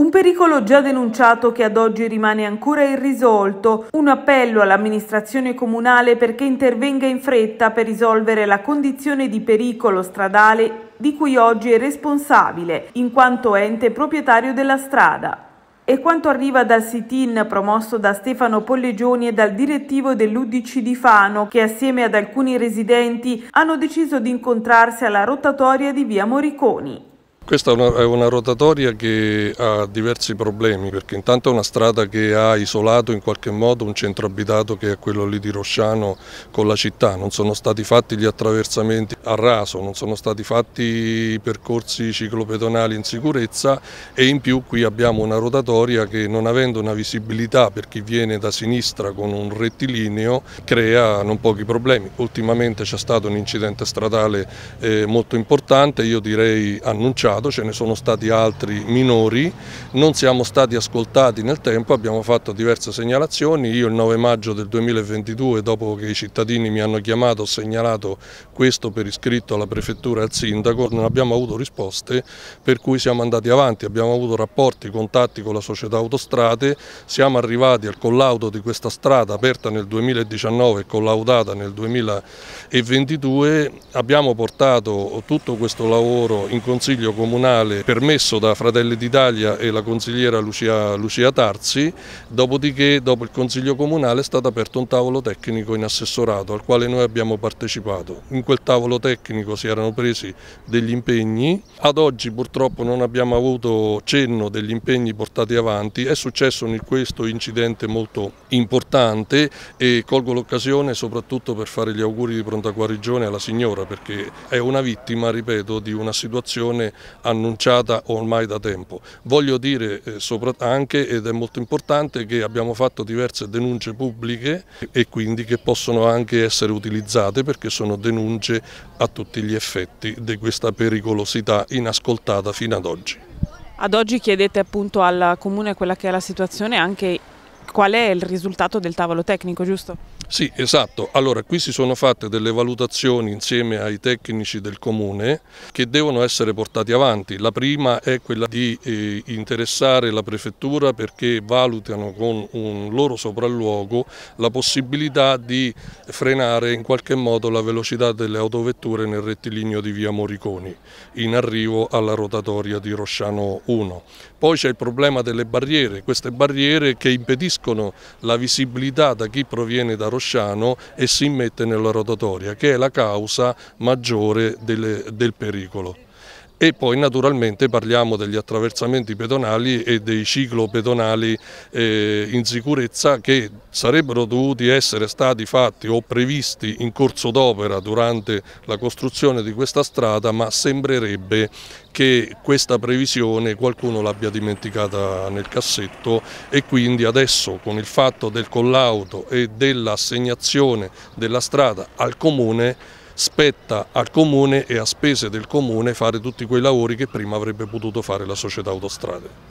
Un pericolo già denunciato che ad oggi rimane ancora irrisolto, un appello all'amministrazione comunale perché intervenga in fretta per risolvere la condizione di pericolo stradale di cui oggi è responsabile in quanto ente proprietario della strada. E quanto arriva dal sit-in promosso da Stefano Pollegioni e dal direttivo dell'Udc di Fano, che assieme ad alcuni residenti hanno deciso di incontrarsi alla rotatoria di via Moriconi. Questa è una, è una, rotatoria che ha diversi problemi perché intanto è una strada che ha isolato in qualche modo un centro abitato che è quello lì di Rosciano con la città, non sono stati fatti gli attraversamenti a raso, non sono stati fatti i percorsi ciclopedonali in sicurezza e in più qui abbiamo una rotatoria che non avendo una visibilità per chi viene da sinistra con un rettilineo crea non pochi problemi. Ultimamente c'è stato un incidente stradale eh, molto importante, io direi annunciato passato, ce ne sono stati altri minori, non siamo stati ascoltati nel tempo, abbiamo fatto diverse segnalazioni, io il 9 maggio del 2022 dopo che i cittadini mi hanno chiamato ho segnalato questo per iscritto alla prefettura e al sindaco, non abbiamo avuto risposte per cui siamo andati avanti, abbiamo avuto rapporti, contatti con la società autostrade, siamo arrivati al collaudo di questa strada aperta nel 2019 e collaudata nel 2022, abbiamo portato tutto questo lavoro in consiglio comunale permesso da Fratelli d'Italia e la consigliera Lucia, Lucia Tarzi, dopodiché dopo il Consiglio Comunale è stato aperto un tavolo tecnico in assessorato al quale noi abbiamo partecipato. In quel tavolo tecnico si erano presi degli impegni, ad oggi purtroppo non abbiamo avuto cenno degli impegni portati avanti, è successo in questo incidente molto importante e colgo l'occasione soprattutto per fare gli auguri di pronta guarigione alla signora perché è una vittima, ripeto, di una situazione annunciata ormai da tempo. Voglio dire eh, anche, ed è molto importante, che abbiamo fatto diverse denunce pubbliche e quindi che possono anche essere utilizzate perché sono denunce a tutti gli effetti di questa pericolosità inascoltata fino ad oggi. Ad oggi chiedete appunto al Comune quella che è la situazione e anche qual è il risultato del tavolo tecnico, giusto? Sì, esatto. Allora, qui si sono fatte delle valutazioni insieme ai tecnici del comune che devono essere portati avanti. La prima è quella di eh, interessare la prefettura perché valutano con un loro sopralluogo la possibilità di frenare in qualche modo la velocità delle autovetture nel rettilineo di via Moriconi in arrivo alla rotatoria di Rosciano 1. Poi c'è il problema delle barriere, queste barriere che impediscono la visibilità da chi proviene da Rosciano Rosciano e si immette nella rotatoria che è la causa maggiore del, del pericolo e poi naturalmente parliamo degli attraversamenti pedonali e dei ciclo pedonali eh, in sicurezza che sarebbero dovuti essere stati fatti o previsti in corso d'opera durante la costruzione di questa strada ma sembrerebbe che questa previsione qualcuno l'abbia dimenticata nel cassetto e quindi adesso con il fatto del collaudo e dell'assegnazione della strada al comune spetta al comune e a spese del comune fare tutti quei lavori che prima avrebbe potuto fare la società autostrade.